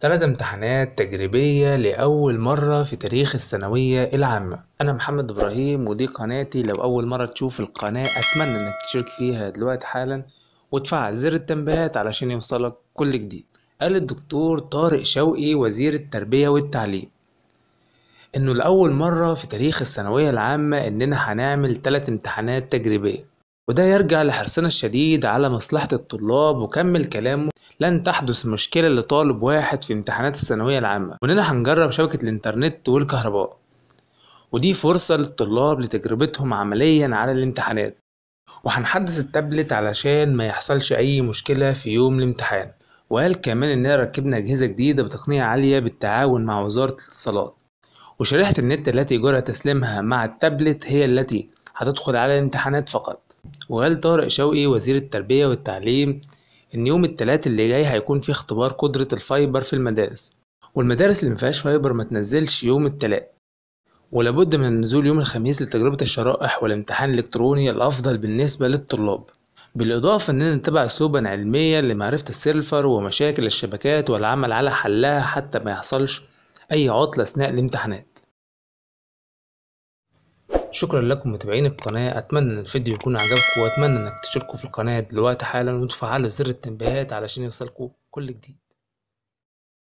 تلات امتحانات تجريبية لأول مرة في تاريخ الثانوية العامة أنا محمد إبراهيم ودي قناتي لو أول مرة تشوف القناة أتمنى إنك تشترك فيها دلوقتي حالا وتفعل زر التنبيهات علشان يوصلك كل جديد قال الدكتور طارق شوقي وزير التربية والتعليم إنه لأول مرة في تاريخ الثانوية العامة إننا هنعمل تلات امتحانات تجريبية وده يرجع لحرصنا الشديد على مصلحة الطلاب وكمل كلامه لن تحدث مشكلة لطالب واحد في امتحانات الثانوية العامة وإننا هنجرب شبكة الإنترنت والكهرباء ودي فرصة للطلاب لتجربتهم عمليا على الامتحانات وهنحدث التابلت علشان ما يحصلش أي مشكلة في يوم الامتحان وقال كمان إننا ركبنا أجهزة جديدة بتقنية عالية بالتعاون مع وزارة الاتصالات وشريحة النت التي جرى تسليمها مع التابلت هي التي هتدخل على الامتحانات فقط وقال طارق شوقي وزير التربية والتعليم ان يوم التلات اللي جاي هيكون فيه اختبار قدرة الفايبر في المدارس والمدارس اللي مفيهاش فايبر ما تنزلش يوم التلات ولابد من النزول يوم الخميس لتجربة الشرائح والامتحان الإلكتروني الأفضل بالنسبة للطلاب بالإضافة إننا نتبع سوبا علمية لمعرفة السيرفر ومشاكل الشبكات والعمل على حلها حتى ما يحصلش أي عطلة أثناء الامتحانات شكرا لكم متابعين القناة اتمنى ان الفيديو يكون عجبكم واتمنى انك تشتركوا في القناة دلوقتي حالا وتفعلوا زر التنبيهات علشان يوصلكوا كل جديد